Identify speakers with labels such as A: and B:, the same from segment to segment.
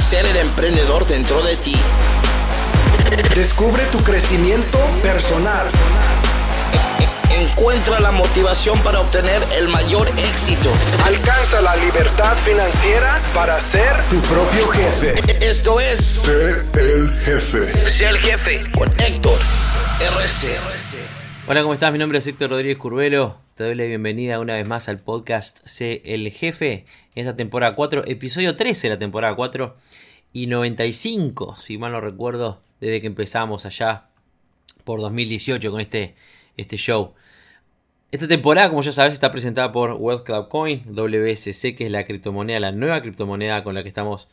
A: ser el emprendedor dentro de ti. Descubre tu crecimiento personal. Encuentra la motivación para obtener el mayor éxito. Alcanza la libertad financiera para ser tu propio jefe. Esto es. Sé el jefe. Sé el jefe con Héctor RC. Hola, ¿cómo estás? Mi nombre es Héctor Rodríguez Curvelo. Te doy la bienvenida una vez más al podcast C El Jefe, en esta temporada 4, episodio 13 de la temporada 4 y 95, si mal no recuerdo, desde que empezamos allá por 2018 con este, este show. Esta temporada, como ya sabes, está presentada por World Club Coin, WSC, que es la criptomoneda, la nueva criptomoneda con la que estamos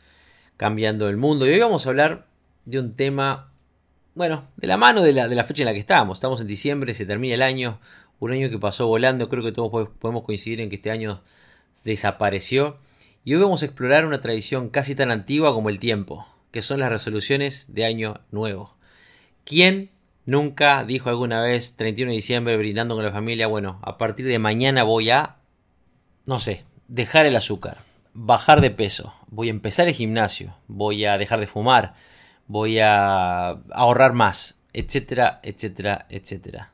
A: cambiando el mundo. Y hoy vamos a hablar de un tema, bueno, de la mano de la, de la fecha en la que estamos. Estamos en diciembre, se termina el año, un año que pasó volando, creo que todos podemos coincidir en que este año desapareció. Y hoy vamos a explorar una tradición casi tan antigua como el tiempo, que son las resoluciones de año nuevo. ¿Quién nunca dijo alguna vez 31 de diciembre brindando con la familia, bueno, a partir de mañana voy a, no sé, dejar el azúcar, bajar de peso, voy a empezar el gimnasio, voy a dejar de fumar, voy a ahorrar más, etcétera, etcétera, etcétera?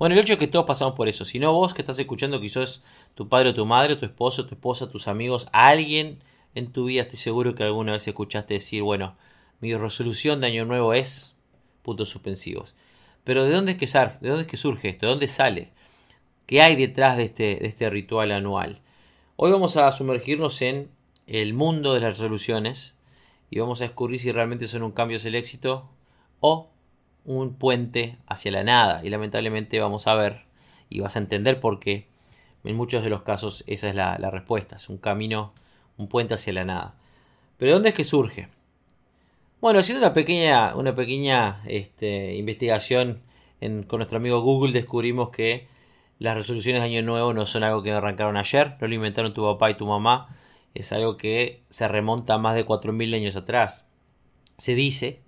A: Bueno, el hecho es que todos pasamos por eso. Si no vos que estás escuchando, quizás tu padre o tu madre, tu esposo, tu esposa, tus amigos, alguien en tu vida, estoy seguro que alguna vez escuchaste decir, bueno, mi resolución de año nuevo es puntos suspensivos. Pero ¿de dónde es que, ¿De dónde es que surge esto? ¿De dónde sale? ¿Qué hay detrás de este, de este ritual anual? Hoy vamos a sumergirnos en el mundo de las resoluciones y vamos a descubrir si realmente son un cambio es el éxito o un puente hacia la nada. Y lamentablemente vamos a ver y vas a entender por qué. En muchos de los casos esa es la, respuesta. Es un camino, un puente hacia la nada. Pero ¿dónde es que surge? Bueno, haciendo una pequeña, una pequeña este, investigación con nuestro amigo Google descubrimos que las resoluciones de Año Nuevo no son algo que arrancaron ayer, no lo inventaron tu papá y tu mamá, es algo que se remonta a más de 4.000 años atrás. Se dice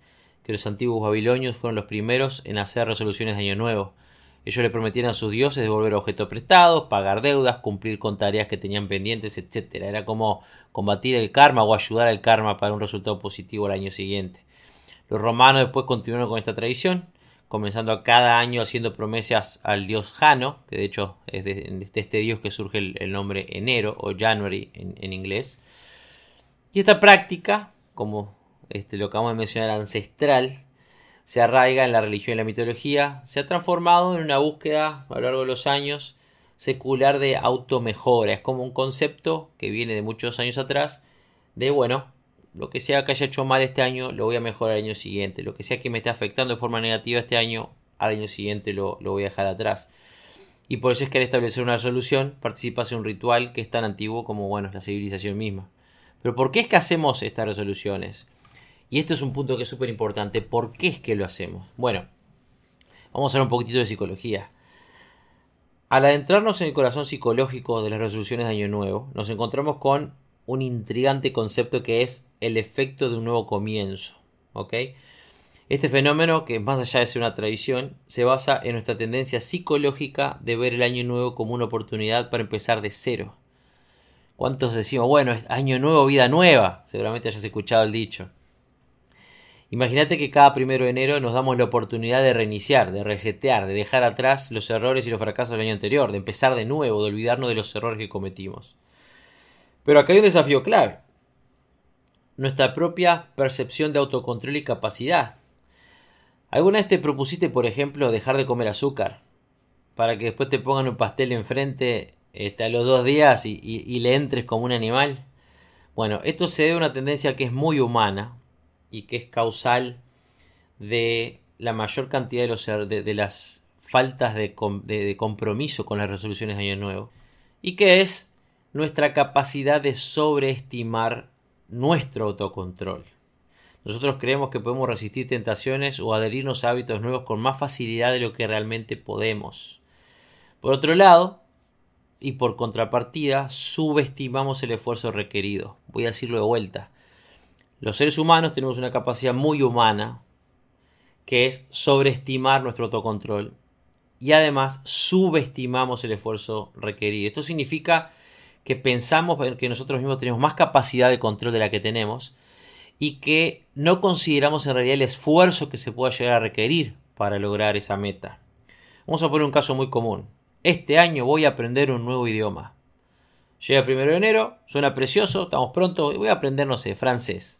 A: que los antiguos babilonios fueron los primeros en hacer resoluciones de Año Nuevo. Ellos le prometían a sus dioses devolver objetos prestados, pagar deudas, cumplir con tareas que tenían pendientes, etc. Era como combatir el karma o ayudar al karma para un resultado positivo al año siguiente. Los romanos después continuaron con esta tradición, comenzando a cada año haciendo promesas al dios Jano, que de hecho es de, este dios que surge el, nombre enero o January en inglés. Y esta práctica, como este, lo que acabamos de mencionar ancestral, se arraiga en la religión y la mitología, se ha transformado en una búsqueda a lo largo de los años secular de automejora. Es como un concepto que viene de muchos años atrás de, bueno, lo que sea que haya hecho mal este año, lo voy a mejorar el año siguiente. Lo que sea que me esté afectando de forma negativa este año, al año siguiente lo, voy a dejar atrás. Y por eso es que al establecer una resolución participas en un ritual que es tan antiguo como, bueno, la civilización misma. Pero ¿por qué es que hacemos estas resoluciones? Y este es un punto que es súper importante. ¿Por qué es que lo hacemos? Bueno, vamos a hablar un poquitito de psicología. Al adentrarnos en el corazón psicológico de las resoluciones de Año Nuevo, nos encontramos con un intrigante concepto que es el efecto de un nuevo comienzo. Este fenómeno, que más allá de ser una tradición, se basa en nuestra tendencia psicológica de ver el año nuevo como una oportunidad para empezar de cero. ¿Cuántos decimos, bueno, es año nuevo, vida nueva? Seguramente hayas escuchado el dicho. Imagínate que cada primero de enero nos damos la oportunidad de reiniciar, de resetear, de dejar atrás los errores y los fracasos del año anterior, de empezar de nuevo, de olvidarnos de los errores que cometimos. Pero acá hay un desafío clave. Nuestra propia percepción de autocontrol y capacidad. ¿Alguna vez te propusiste, por ejemplo, dejar de comer azúcar? Para que después te pongan un pastel enfrente este, a los dos días y, le entres como un animal. Bueno, esto se debe a una tendencia que es muy humana, y que es causal de la mayor cantidad de, er, las faltas de, de, compromiso con las resoluciones de Año Nuevo, y que es nuestra capacidad de sobreestimar nuestro autocontrol. Nosotros creemos que podemos resistir tentaciones o adherirnos a hábitos nuevos con más facilidad de lo que realmente podemos. Por otro lado, y por contrapartida, subestimamos el esfuerzo requerido. Voy a decirlo de vuelta. Los seres humanos tenemos una capacidad muy humana que es sobreestimar nuestro autocontrol y además subestimamos el esfuerzo requerido. Esto significa que pensamos que nosotros mismos tenemos más capacidad de control de la que tenemos y que no consideramos en realidad el esfuerzo que se pueda llegar a requerir para lograr esa meta. Vamos a poner un caso muy común. Este año voy a aprender un nuevo idioma. Llega el primero de enero, suena precioso, estamos pronto, voy a aprender, no sé, francés.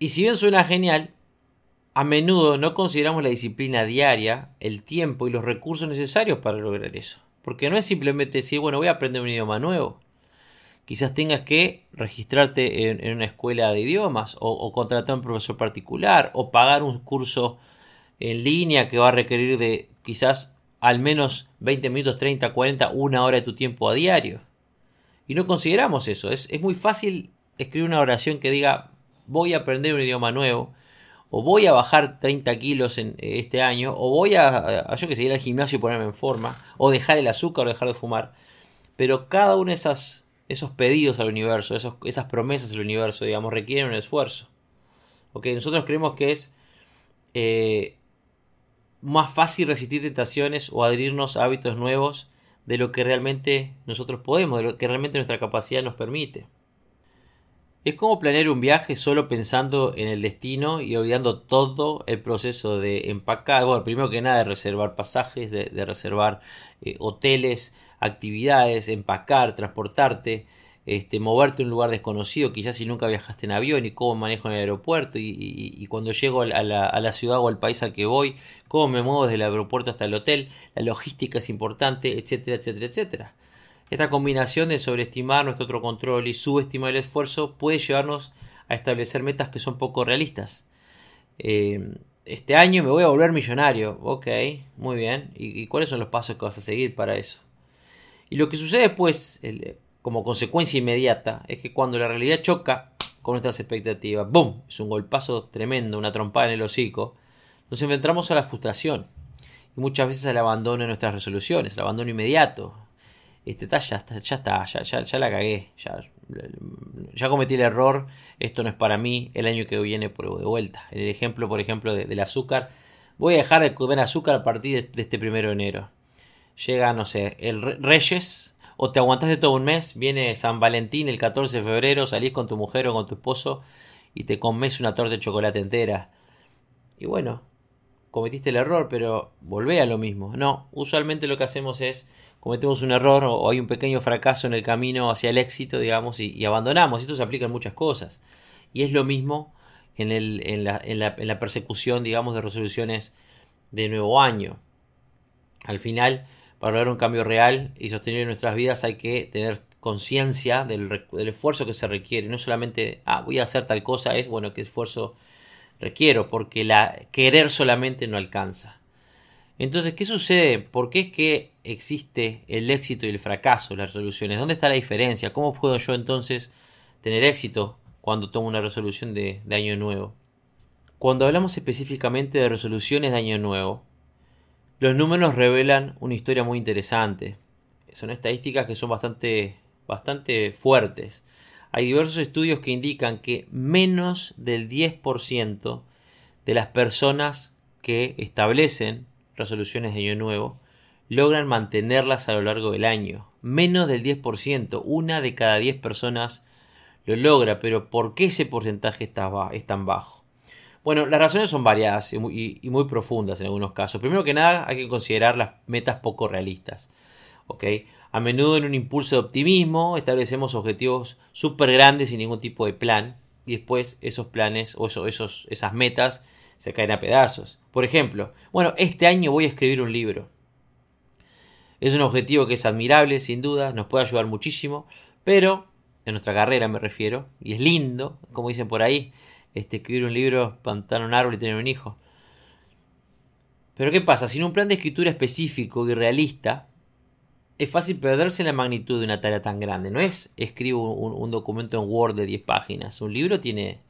A: Y si bien suena genial, a menudo no consideramos la disciplina diaria, el tiempo y los recursos necesarios para lograr eso. Porque no es simplemente decir, bueno, voy a aprender un idioma nuevo. Quizás tengas que registrarte en, una escuela de idiomas o, contratar a un profesor particular o pagar un curso en línea que va a requerir de quizás al menos 20 minutos, 30, 40, una hora de tu tiempo a diario. Y no consideramos eso. es muy fácil escribir una oración que diga, voy a aprender un idioma nuevo, o voy a bajar 30 kilos en eh, este año, o voy a, que seguir al gimnasio y ponerme en forma, o dejar el azúcar o dejar de fumar. Pero cada uno de esas, esos pedidos al universo, esas promesas al universo, digamos, requieren un esfuerzo. Nosotros creemos que es eh, más fácil resistir tentaciones o adherirnos a hábitos nuevos de lo que realmente nosotros podemos, de lo que realmente nuestra capacidad nos permite. Es como planear un viaje solo pensando en el destino y olvidando todo el proceso de empacar, bueno, primero que nada de reservar pasajes, de, reservar eh, hoteles, actividades, empacar, transportarte, este, moverte a un lugar desconocido, quizás si nunca viajaste en avión y cómo manejo en el aeropuerto y, cuando llego a la, a la, ciudad o al país al que voy, cómo me muevo desde el aeropuerto hasta el hotel, la logística es importante, etcétera, etcétera, etcétera. Esta combinación de sobreestimar nuestro otro control y subestimar el esfuerzo puede llevarnos a establecer metas que son poco realistas. Eh, este año me voy a volver millonario. Ok, muy bien. ¿Y, cuáles son los pasos que vas a seguir para eso? Y lo que sucede pues, como consecuencia inmediata, es que cuando la realidad choca con nuestras expectativas, ¡boom! Es un golpazo tremendo, una trompada en el hocico. Nos enfrentamos a la frustración y muchas veces al abandono de nuestras resoluciones, al abandono inmediato, este, ya, está, ya ya, ya, la cagué, ya, cometí el error, esto no es para mí, el año que viene pruebo de vuelta. El ejemplo, por ejemplo, del azúcar, voy a dejar de comer azúcar a partir de, este primero de enero. Llega, no sé, el Reyes, o te aguantaste todo un mes, viene San Valentín el 14 de febrero, salís con tu mujer o con tu esposo y te comes una torta de chocolate entera. Y bueno, cometiste el error, pero volvé a lo mismo. No, usualmente lo que hacemos es cometemos un error o, hay un pequeño fracaso en el camino hacia el éxito, digamos, y, abandonamos. Esto se aplica en muchas cosas. Y es lo mismo en, en, la, persecución, digamos, de resoluciones de nuevo año. Al final, para lograr un cambio real y sostener nuestras vidas hay que tener conciencia del, esfuerzo que se requiere. No solamente, ah, voy a hacer tal cosa, es, bueno, qué esfuerzo requiero, porque la, querer solamente no alcanza. Entonces, ¿qué sucede? ¿Por qué es que existe el éxito y el fracaso de las resoluciones? ¿Dónde está la diferencia? ¿Cómo puedo yo entonces tener éxito cuando tomo una resolución de, de año nuevo? Cuando hablamos específicamente de resoluciones de año nuevo, los números revelan una historia muy interesante. Son estadísticas que son bastante, bastante fuertes. Hay diversos estudios que indican que menos del 10% de las personas que establecen resoluciones de año nuevo logran mantenerlas a lo largo del año. Menos del 10%, una de cada 10 personas lo logra, pero ¿por qué ese porcentaje está, es tan bajo? Bueno, las razones son variadas y muy, profundas en algunos casos. Primero que nada, hay que considerar las metas poco realistas. A menudo en un impulso de optimismo establecemos objetivos súper grandes sin ningún tipo de plan y después esos planes o esos, esas metas se caen a pedazos. Por ejemplo, bueno, este año voy a escribir un libro es un objetivo que es admirable, sin duda, nos puede ayudar muchísimo, pero en nuestra carrera me refiero, y es lindo, como dicen por ahí, este, escribir un libro, plantar un árbol y tener un hijo. Pero ¿qué pasa? Sin un plan de escritura específico y realista, es fácil perderse en la magnitud de una tarea tan grande. No es escribo un, un documento en Word de 10 páginas. Un libro tiene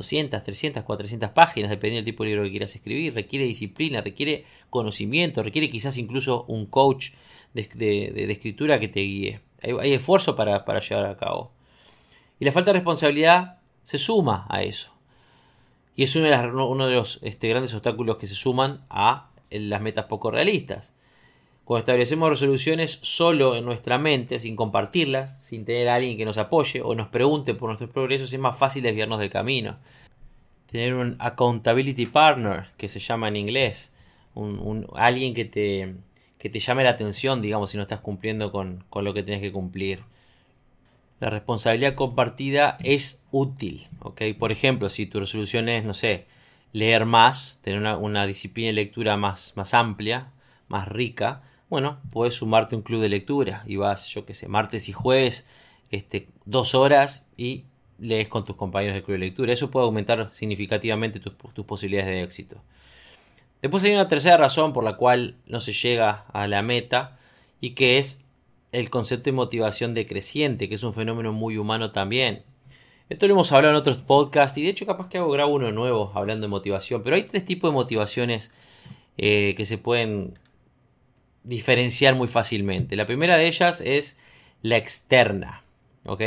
A: 200, 300, 400 páginas, dependiendo del tipo de libro que quieras escribir, requiere disciplina, requiere conocimiento, requiere quizás incluso un coach de, escritura que te guíe. Hay, esfuerzo para, para llevar a cabo. Y la falta de responsabilidad se suma a eso. Y es uno de, los este, grandes obstáculos que se suman a las metas poco realistas. Cuando establecemos resoluciones solo en nuestra mente, sin compartirlas, sin tener a alguien que nos apoye o nos pregunte por nuestros progresos, es más fácil desviarnos del camino. Tener un accountability partner, que se llama en inglés, alguien que te, que te llame la atención, digamos, si no estás cumpliendo con, lo que tienes que cumplir. La responsabilidad compartida es útil, Por ejemplo, si tu resolución es, no sé, leer más, tener una, disciplina de lectura más, más amplia, más rica, bueno, puedes sumarte a un club de lectura y vas, yo qué sé, martes y jueves, este, dos horas y lees con tus compañeros del club de lectura. Eso puede aumentar significativamente tus, posibilidades de éxito. Después hay una tercera razón por la cual no se llega a la meta y que es el concepto de motivación decreciente, que es un fenómeno muy humano también. Esto lo hemos hablado en otros podcasts y de hecho capaz que hago grabo uno nuevo hablando de motivación, pero hay tres tipos de motivaciones eh, que se pueden diferenciar muy fácilmente. La primera de ellas es la externa, ¿ok?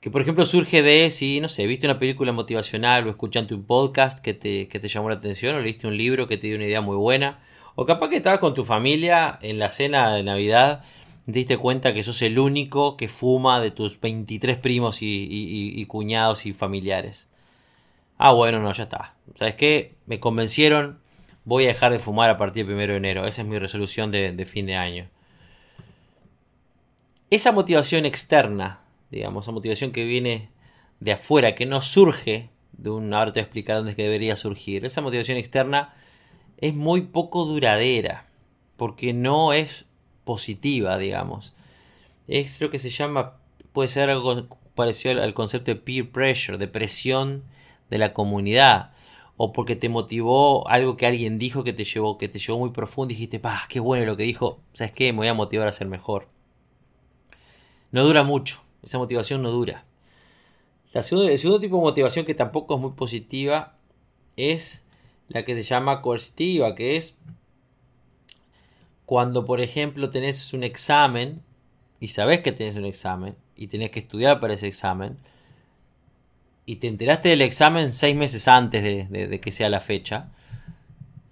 A: Que por ejemplo surge de si, no sé, viste una película motivacional o escuchaste un podcast que te, que llamó la atención o leíste un libro que te dio una idea muy buena. O capaz que estabas con tu familia en la cena de Navidad, te diste cuenta que sos el único que fuma de tus 23 primos y, y cuñados y familiares. Ah, bueno, no, ya está. ¿Sabes qué? Me convencieron, voy a dejar de fumar a partir del 1 de enero. Esa es mi resolución de, fin de año. Esa motivación externa, digamos, esa motivación que viene de afuera, que no surge de un... Ahora te voy a explicar dónde es que debería surgir. Esa motivación externa es muy poco duradera, porque no es positiva, digamos. Es lo que se llama, puede ser algo parecido al concepto de peer pressure, de presión de la comunidad o porque te motivó algo que alguien dijo que te llevó, que te llevó muy profundo y dijiste, ¡pah! qué bueno lo que dijo, ¿sabes qué? Me voy a motivar a ser mejor. No dura mucho, esa motivación no dura. el segundo tipo de motivación que tampoco es muy positiva es la que se llama coercitiva, que es cuando, por ejemplo, tenés un examen y sabés que tenés un examen y tenés que estudiar para ese examen, y te enteraste del examen seis meses antes de, que sea la fecha,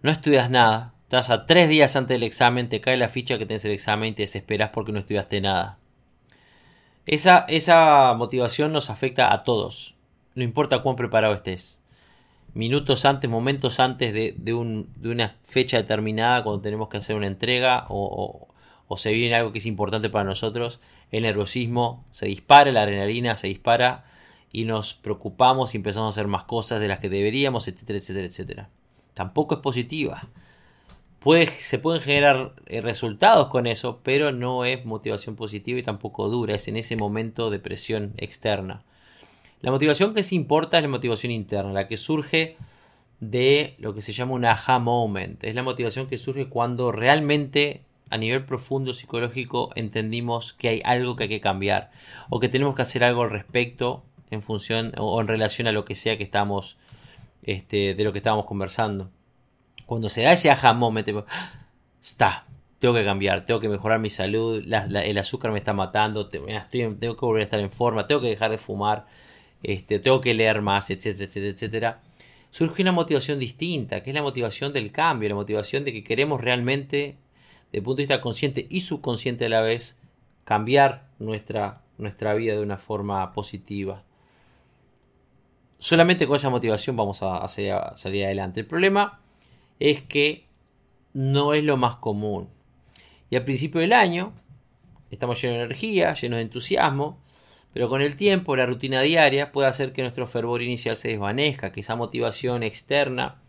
A: no estudias nada, estás a tres días antes del examen, te cae la ficha que tienes el examen y te desesperas porque no estudiaste nada. Esa, esa motivación nos afecta a todos, no importa cuán preparado estés. Minutos antes, momentos antes de, una fecha determinada, cuando tenemos que hacer una entrega o, o se viene algo que es importante para nosotros, el nerviosismo se dispara, la adrenalina se dispara y nos preocupamos y empezamos a hacer más cosas de las que deberíamos, etcétera, etcétera, etcétera. Tampoco es positiva. se pueden generar eh, resultados con eso, pero no es motivación positiva y tampoco dura, es en ese momento de presión externa. La motivación que se importa es la motivación interna, la que surge de lo que se llama un aha moment. Es la motivación que surge cuando realmente a nivel profundo psicológico entendimos que hay algo que hay que cambiar o que tenemos que hacer algo al respecto en función o en relación a lo que sea que estamos, este, de lo que estábamos conversando. Cuando se da ese aha moment, ah, está, tengo que cambiar, tengo que mejorar mi salud, el azúcar me está matando, tengo que volver a estar en forma, tengo que dejar de fumar, este, tengo que leer más, etcétera, etcétera, etcétera. Surge una motivación distinta, que es la motivación del cambio, la motivación de que queremos realmente, desde el punto de vista consciente y subconsciente a la vez, cambiar nuestra, nuestra vida de una forma positiva solamente con esa motivación vamos a, salir adelante. El problema es que no es lo más común. Y al principio del año estamos llenos de energía, llenos de entusiasmo, pero con el tiempo la rutina diaria puede hacer que nuestro fervor inicial se desvanezca, que esa motivación externa,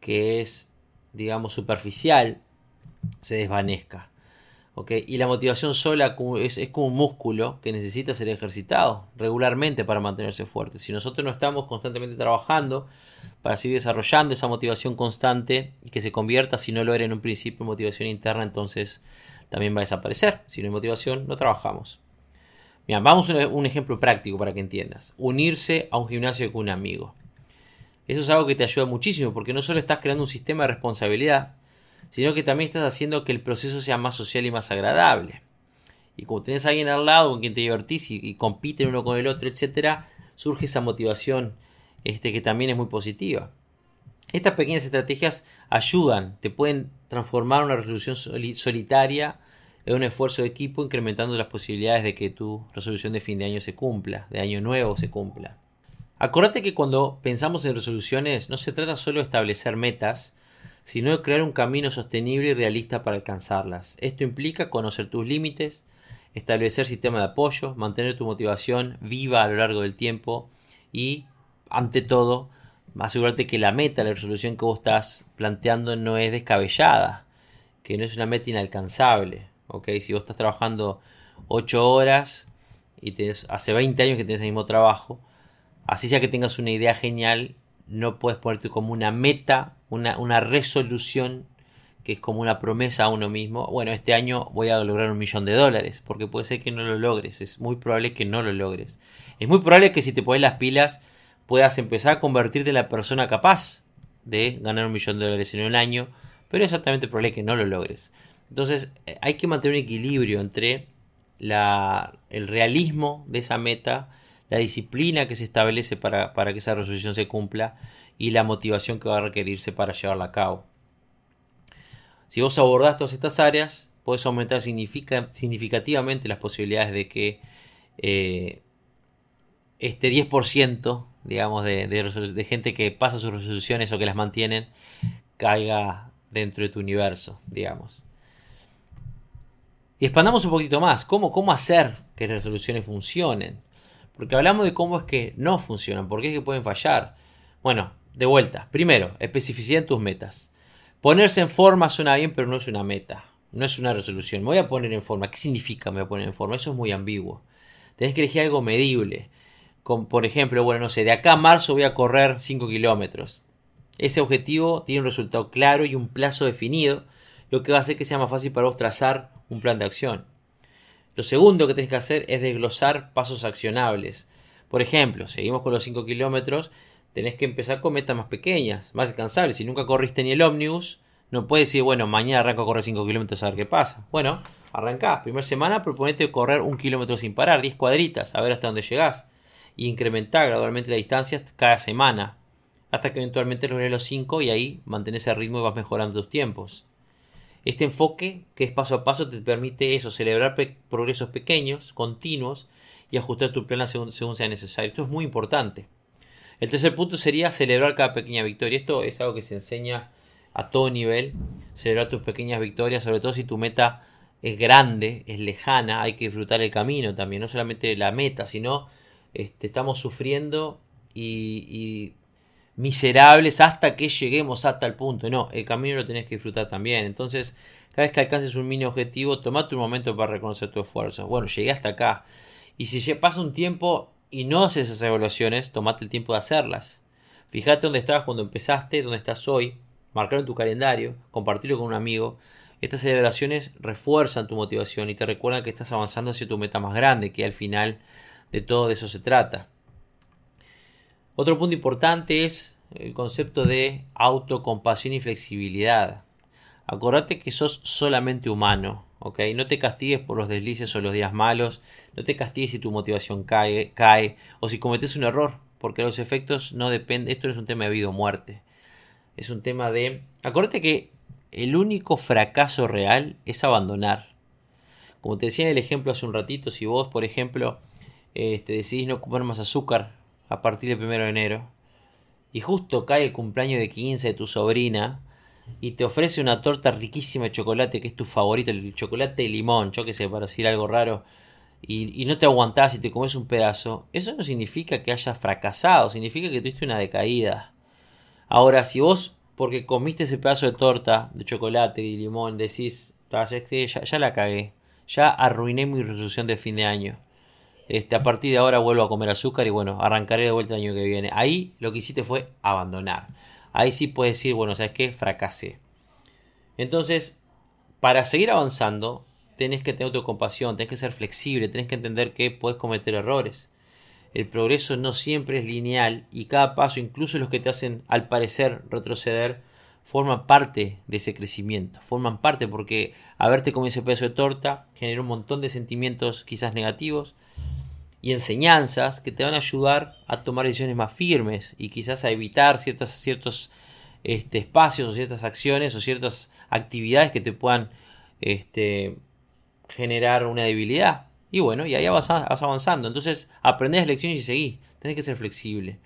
A: que es, digamos, superficial, se desvanezca. Y la motivación sola es, como un músculo que necesita ser ejercitado regularmente para mantenerse fuerte. Si nosotros no estamos constantemente trabajando para seguir desarrollando esa motivación constante y que se convierta, si no lo era en un principio, motivación interna, entonces también va a desaparecer. Si no hay motivación, no trabajamos. vamos a un ejemplo práctico para que entiendas. Unirse a un gimnasio con un amigo. Eso es algo que te ayuda muchísimo porque no solo estás creando un sistema de responsabilidad, sino que también estás haciendo que el proceso sea más social y más agradable. Y como tenés a alguien al lado con quien te divertís y, compiten uno con el otro, etc., surge esa motivación este, que también es muy positiva. Estas pequeñas estrategias ayudan, te pueden transformar una resolución solitaria en un esfuerzo de equipo, incrementando las posibilidades de que tu resolución de fin de año se cumpla, de año nuevo se cumpla. Acordate que cuando pensamos en resoluciones no se trata solo de establecer metas, sino crear un camino sostenible y realista para alcanzarlas. Esto implica conocer tus límites, establecer sistemas de apoyo, mantener tu motivación viva a lo largo del tiempo y, ante todo, asegurarte que la meta, la resolución que vos estás planteando no es descabellada, que no es una meta inalcanzable. Si vos estás trabajando 8 horas y hace 20 años que tenés el mismo trabajo, así sea que tengas una idea genial, no puedes ponerte como una meta una, resolución que es como una promesa a uno mismo, bueno, este año voy a lograr un millón de dólares, porque puede ser que no lo logres, es muy probable que no lo logres. Es muy probable que si te pones las pilas puedas empezar a convertirte en la persona capaz de ganar un millón de dólares en un año, pero es altamente probable que no lo logres. Entonces eh, hay que mantener un equilibrio entre el realismo de esa meta la disciplina que se establece para, que esa resolución se cumpla y la motivación que va a requerirse para llevarla a cabo. Si vos abordás todas estas áreas, puedes aumentar significativamente las posibilidades de que eh, este 10% digamos, de, gente que pasa sus resoluciones o que las mantienen, caiga dentro de tu universo, digamos. Y expandamos un poquito más, cómo hacer que las resoluciones funcionen? Porque hablamos de cómo es que no funcionan, por qué es que pueden fallar. Bueno, de vuelta. Primero, especificidad en tus metas. Ponerse en forma suena bien, pero no es una meta. No es una resolución. Me voy a poner en forma. ¿Qué significa me voy a poner en forma? Eso es muy ambiguo. Tenés que elegir algo medible. por ejemplo, bueno, no sé, de acá a marzo voy a correr 5 kilómetros. Ese objetivo tiene un resultado claro y un plazo definido, lo que va a hacer que sea más fácil para vos trazar un plan de acción. Lo segundo que tenés que hacer es desglosar pasos accionables. Por ejemplo, seguimos con los 5 kilómetros, tenés que empezar con metas más pequeñas, más descansables. Si nunca corriste ni el ómnibus, no puedes decir, bueno, mañana arranco a correr 5 kilómetros a ver qué pasa. Bueno, arrancás. Primera semana proponete correr un kilómetro sin parar, 10 cuadritas, a ver hasta dónde llegás. Y e incrementar gradualmente la distancia cada semana. Hasta que eventualmente logres los 5 y ahí mantén ese ritmo y vas mejorando tus tiempos. Este enfoque, que es paso a paso, te permite eso, celebrar progresos pequeños, continuos, y ajustar tu plan según, sea necesario. Esto es muy importante. El tercer punto sería celebrar cada pequeña victoria. Esto es algo que se enseña a todo nivel. Celebrar tus pequeñas victorias, sobre todo si tu meta es grande, es lejana, hay que disfrutar el camino también, no solamente la meta, sino este, estamos sufriendo y miserables hasta que lleguemos a tal punto. No, el camino lo tenés que disfrutar también. Entonces, cada vez que alcances un mini objetivo, tomate un momento para reconocer tu esfuerzo. Bueno, llegué hasta acá. Y si pasa un tiempo y no haces esas evaluaciones, tomate el tiempo de hacerlas. Fíjate dónde estabas cuando empezaste, dónde estás hoy. Marcarlo en tu calendario, compartirlo con un amigo. Estas celebraciones refuerzan tu motivación y te recuerdan que estás avanzando hacia tu meta más grande, que al final de todo de eso se trata. Otro punto importante es el concepto de autocompasión y flexibilidad. Acordate que sos solamente humano, ¿ok? No te castigues por los deslices o los días malos, no te castigues si tu motivación cae, cae o si cometes un error, porque los efectos no dependen, esto no es un tema de vida o muerte, es un tema de... Acordate que el único fracaso real es abandonar. Como te decía en el ejemplo hace un ratito, si vos, por ejemplo, este, decidís no comer más azúcar a partir del 1 de enero, y justo cae el cumpleaños de 15 de tu sobrina, y te ofrece una torta riquísima de chocolate, que es tu favorito, el chocolate y limón, yo que sé, para decir algo raro, y, no te aguantás y te comes un pedazo, eso no significa que hayas fracasado, significa que tuviste una decaída. Ahora, si vos, porque comiste ese pedazo de torta de chocolate y limón, decís, ya, ya la cagué, ya arruiné mi resolución de fin de año este, a partir de ahora vuelvo a comer azúcar y bueno, arrancaré de vuelta el año que viene. Ahí lo que hiciste fue abandonar. Ahí sí puedes decir, bueno, ¿sabes qué? Fracasé. Entonces, para seguir avanzando, tenés que tener autocompasión, tenés que ser flexible, tenés que entender que puedes cometer errores. El progreso no siempre es lineal y cada paso, incluso los que te hacen al parecer retroceder, forman parte de ese crecimiento, forman parte porque haberte comido ese pedazo de torta generó un montón de sentimientos quizás negativos, y enseñanzas que te van a ayudar a tomar decisiones más firmes y quizás a evitar ciertas, ciertos este, espacios o ciertas acciones o ciertas actividades que te puedan este, generar una debilidad. Y bueno, y ahí vas, avanzando. Entonces, aprendés las lecciones y seguís. Tenés que ser flexible.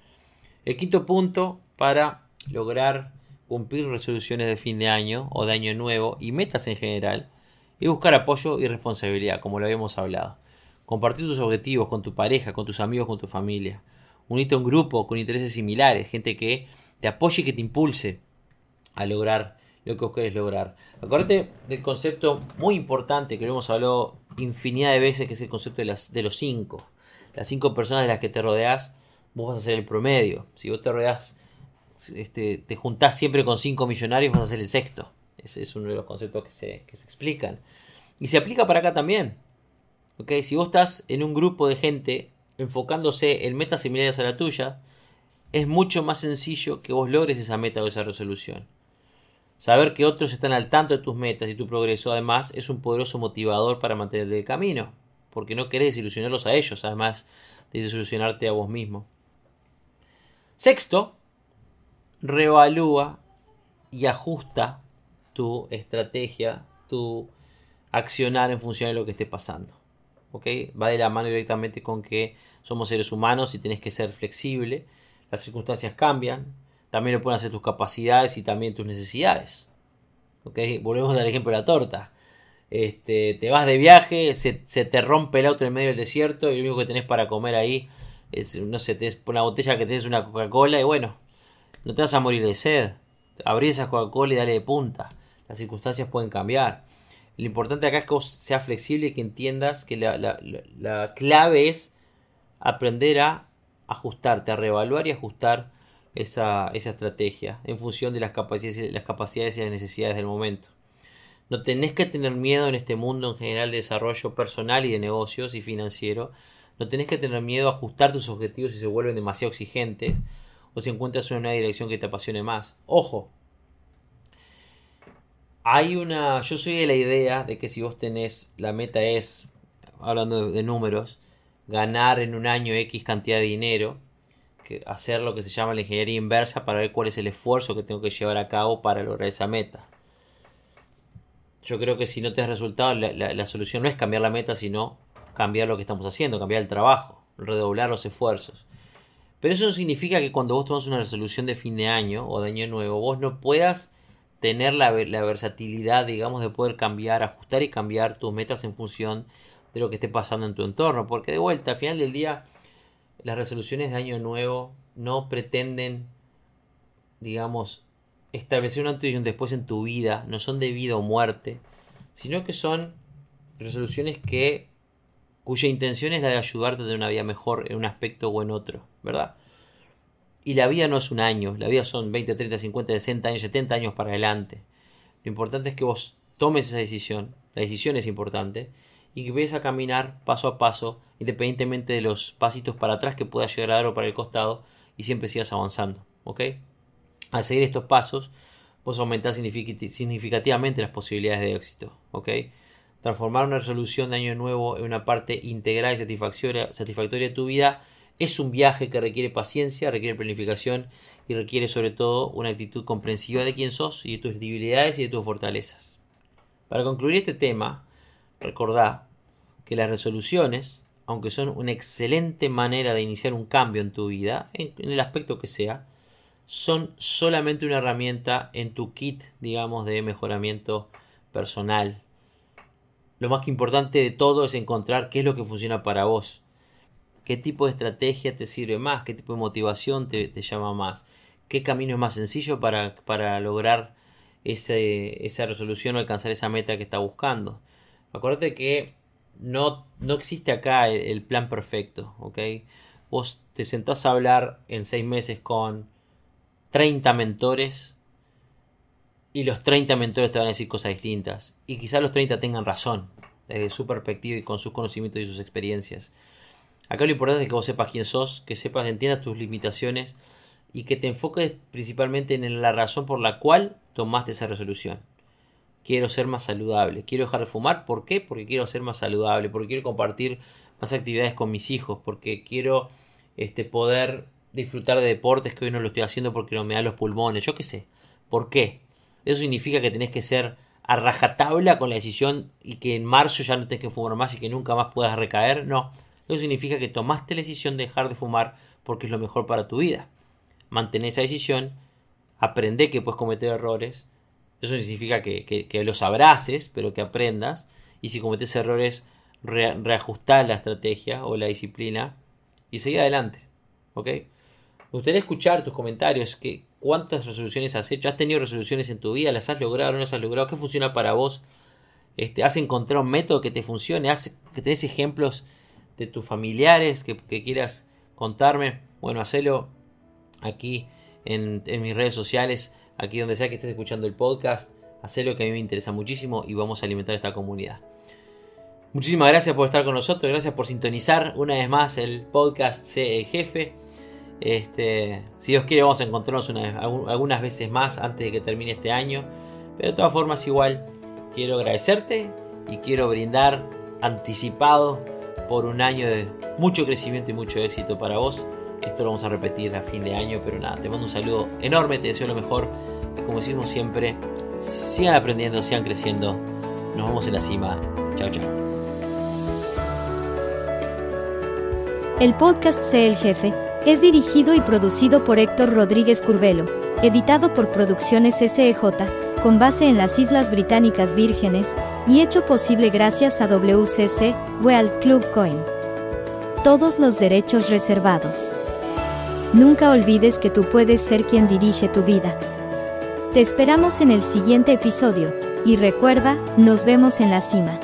A: El quinto punto para lograr cumplir resoluciones de fin de año o de año nuevo y metas en general es buscar apoyo y responsabilidad, como lo habíamos hablado. Compartir tus objetivos con tu pareja, con tus amigos, con tu familia. Unirte a un grupo con intereses similares, gente que te apoye y que te impulse a lograr lo que vos querés lograr. Acuérdate del concepto muy importante que lo hemos hablado infinidad de veces, que es el concepto de, las, de los cinco. Las cinco personas de las que te rodeas, vos vas a ser el promedio. Si vos te rodeas, este, te juntás siempre con cinco millonarios, vas a ser el sexto. Ese es uno de los conceptos que que se explican. Y se aplica para acá también. Si vos estás en un grupo de gente enfocándose en metas similares a la tuya, es mucho más sencillo que vos logres esa meta o esa resolución. Saber que otros están al tanto de tus metas y tu progreso, además, es un poderoso motivador para mantenerte el camino, porque no querés desilusionarlos a ellos, además de desilusionarte a vos mismo. Sexto, reevalúa y ajusta tu estrategia, tu accionar en función de lo que esté pasando. Va de la mano directamente con que somos seres humanos y tenés que ser flexible. Las circunstancias cambian, también lo pueden hacer tus capacidades y también tus necesidades. ¿ok? Volvemos al ejemplo de la torta. Este, te vas de viaje, se, te rompe el auto en medio del desierto y lo único que tenés para comer ahí es, no sé, te una botella que tenés una Coca-Cola y bueno, no te vas a morir de sed. Abrí esa Coca-Cola y dale de punta. Las circunstancias pueden cambiar. Lo importante acá es que vos seas flexible y que entiendas que la, clave es aprender a ajustarte, a reevaluar y ajustar esa, estrategia en función de las capacidades, las capacidades y las necesidades del momento. No tenés que tener miedo en este mundo en general de desarrollo personal y de negocios y financiero. No tenés que tener miedo a ajustar tus objetivos si se vuelven demasiado exigentes o si encuentras una dirección que te apasione más. Ojo, hay una. Yo soy de la idea de que si vos tenés. La meta es, hablando de, números, ganar en un año X cantidad de dinero. Que hacer lo que se llama la ingeniería inversa para ver cuál es el esfuerzo que tengo que llevar a cabo para lograr esa meta. Yo creo que si no te has resultado, la, la solución no es cambiar la meta, sino cambiar lo que estamos haciendo, cambiar el trabajo, redoblar los esfuerzos. Pero eso no significa que cuando vos tomas una resolución de fin de año o de año nuevo, vos no puedas tener la, versatilidad, digamos, de poder cambiar, ajustar y cambiar tus metas en función de lo que esté pasando en tu entorno. Porque de vuelta, al final del día, las resoluciones de año nuevo no pretenden, digamos, establecer un antes y un después en tu vida, no son de vida o muerte, sino que son resoluciones que cuya intención es la de ayudarte a tener una vida mejor en un aspecto o en otro, ¿verdad? Y la vida no es un año, la vida son 20, 30, 50, 60 años, 70 años para adelante. Lo importante es que vos tomes esa decisión, la decisión es importante, y que vayas a caminar paso a paso, independientemente de los pasitos para atrás que puedas llegar a dar o para el costado, y siempre sigas avanzando, ¿ok? Al seguir estos pasos, vos aumentás significativamente las posibilidades de éxito, ¿ok? Transformar una resolución de año nuevo en una parte integral y satisfactoria, satisfactoria de tu vida es un viaje que requiere paciencia, requiere planificación y requiere sobre todo una actitud comprensiva de quién sos y de tus debilidades y de tus fortalezas. Para concluir este tema, recordá que las resoluciones, aunque son una excelente manera de iniciar un cambio en tu vida, en, el aspecto que sea, son solamente una herramienta en tu kit, digamos, de mejoramiento personal. Lo más importante de todo es encontrar qué es lo que funciona para vos qué tipo de estrategia te sirve más, qué tipo de motivación te, llama más, qué camino es más sencillo para, para lograr ese, esa resolución o alcanzar esa meta que está buscando. Acuérdate que no, no existe acá el, plan perfecto, ¿ok? Vos te sentás a hablar en seis meses con 30 mentores y los 30 mentores te van a decir cosas distintas. Y quizás los 30 tengan razón desde su perspectiva y con sus conocimientos y sus experiencias. Acá lo importante es que vos sepas quién sos, que sepas, entiendas tus limitaciones y que te enfoques principalmente en la razón por la cual tomaste esa resolución. Quiero ser más saludable, quiero dejar de fumar, ¿por qué? Porque quiero ser más saludable, porque quiero compartir más actividades con mis hijos, porque quiero este, poder disfrutar de deportes que hoy no lo estoy haciendo porque no me dan los pulmones, yo qué sé. ¿Por qué? Eso significa que tenés que ser a rajatabla con la decisión y que en marzo ya no tenés que fumar más y que nunca más puedas recaer. No, eso significa que tomaste la decisión de dejar de fumar porque es lo mejor para tu vida. Mantén esa decisión, aprende que puedes cometer errores, eso significa que, los abraces, pero que aprendas, y si cometes errores, reajustar la estrategia o la disciplina y seguir adelante. ¿Ok? Me gustaría escuchar tus comentarios. Que, ¿Cuántas resoluciones has hecho? ¿Has tenido resoluciones en tu vida? ¿Las has logrado? ¿No las has logrado? ¿Qué funciona para vos? Este, ¿Has encontrado un método que te funcione? ¿Hace, que ¿Tenés ejemplos de tus familiares que, quieras contarme, bueno, hacelo aquí en, en, mis redes sociales, aquí donde sea que estés escuchando el podcast, hacelo que a mí me interesa muchísimo y vamos a alimentar esta comunidad. Muchísimas gracias por estar con nosotros, gracias por sintonizar una vez más el podcast Sé e Jefe. Este, si Dios quiere vamos a encontrarnos algunas veces más antes de que termine este año. Pero de todas formas igual quiero agradecerte y quiero brindar anticipado por un año de mucho crecimiento y mucho éxito para vos. Esto lo vamos a repetir a fin de año, pero nada, te mando un saludo enorme, te deseo lo mejor. Y Como decimos siempre, sigan aprendiendo, sigan creciendo. Nos vemos en la cima. Chao, chao. El podcast Sé el Jefe es dirigido y producido por Héctor Rodríguez Curvelo, editado por Producciones SEJ con base en las Islas Británicas Vírgenes, y hecho posible gracias a WCC, World Club Coin. Todos los derechos reservados. Nunca olvides que tú puedes ser quien dirige tu vida. Te esperamos en el siguiente episodio, y recuerda, nos vemos en la cima.